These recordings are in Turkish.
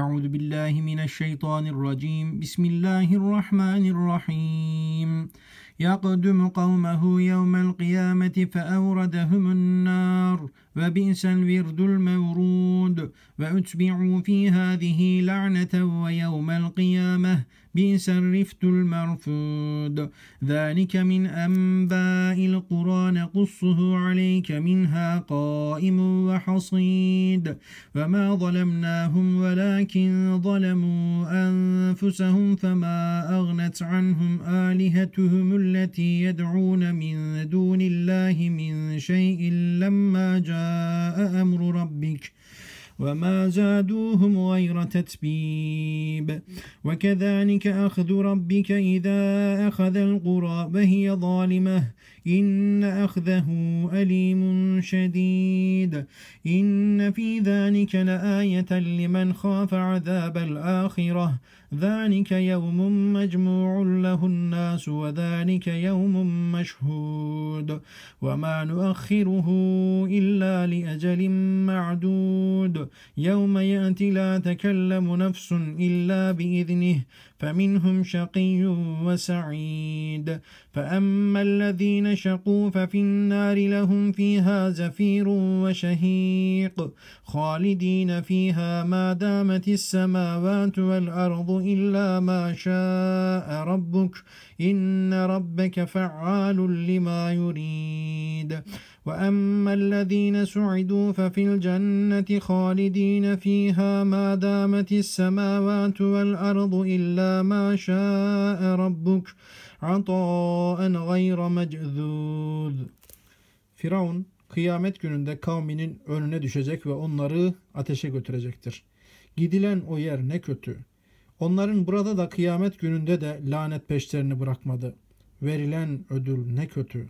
أعوذ بالله من الشيطان الرجيم بسم الله الرحمن الرحيم يقدم قومه يوم القيامة فأوردهم النار وبئس الورد المورود فأتبعوا في هذه لعنة ويوم القيامة بئس الرفت المرفود ذلك من أنباء القرى نقصه عليك منها قائم وحصيد فما ظلمناهم ولكن ظلموا أنفسهم فما أغنت عنهم آلهتهم التي يدعون من دون الله من شيء لما جاء أمر ربك وما زادوهم غير تتبيب وكذلك أخذ ربك إذا أخذ القرى وهي ظالمة إن أخذه أليم شديد إن في ذلك لآية لمن خاف عذاب الآخرة ذلك يوم مجموع له الناس وذلك يوم مشهود وما نؤخره إلا لأجل معدود يوم يأتي لا تكلم نفس إلا بإذنه فمنهم شقي وسعيد فأما الذين شقوا ففي النار لهم فيها زفير وشهيق خالدين فيها ما دامت السماوات والأرض إلا ما شاء ربك إن ربك فعال لما يريد وأما الذين سعدوا ففي الجنة خالدين فيها ما دامت السماوات والأرض إلا ما شاء ربك عطاء غير مجذوذ Firavun kıyamet gününde kavminin önüne düşecek ve onları ateşe götürecektir. Gidilen o yer ne kötü. Onların burada da kıyamet gününde de lanet peşlerini bırakmadı. Verilen ödül ne kötü.''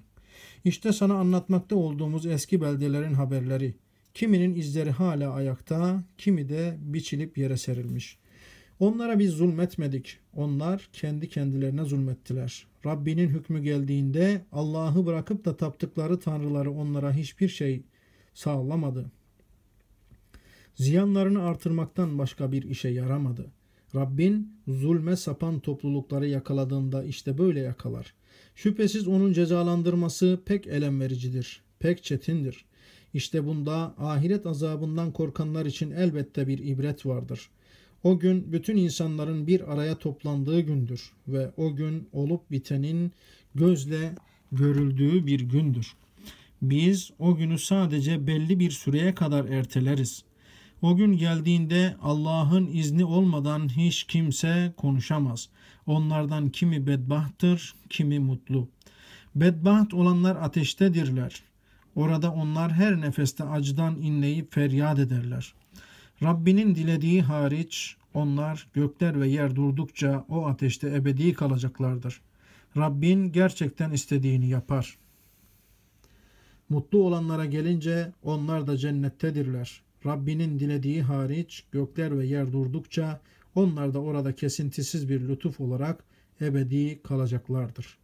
İşte sana anlatmakta olduğumuz eski beldelerin haberleri. Kiminin izleri hala ayakta, kimi de biçilip yere serilmiş. Onlara biz zulmetmedik. Onlar kendi kendilerine zulmettiler. Rabbinin hükmü geldiğinde Allah'ı bırakıp da taptıkları tanrıları onlara hiçbir şey sağlamadı. Ziyanlarını artırmaktan başka bir işe yaramadı.'' Rabbin zulme sapan toplulukları yakaladığında işte böyle yakalar. Şüphesiz onun cezalandırması pek elem vericidir, pek çetindir. İşte bunda ahiret azabından korkanlar için elbette bir ibret vardır. O gün bütün insanların bir araya toplandığı gündür ve o gün olup bitenin gözle görüldüğü bir gündür. Biz o günü sadece belli bir süreye kadar erteleriz. O gün geldiğinde Allah'ın izni olmadan hiç kimse konuşamaz. Onlardan kimi bedbahtır, kimi mutlu. Bedbaht olanlar ateştedirler. Orada onlar her nefeste acıdan inleyip feryat ederler. Rabbinin dilediği hariç onlar gökler ve yer durdukça o ateşte ebedi kalacaklardır. Rabbin gerçekten istediğini yapar. Mutlu olanlara gelince onlar da cennettedirler. Rabbinin dilediği hariç gökler ve yer durdukça onlar da orada kesintisiz bir lütuf olarak ebedi kalacaklardır.''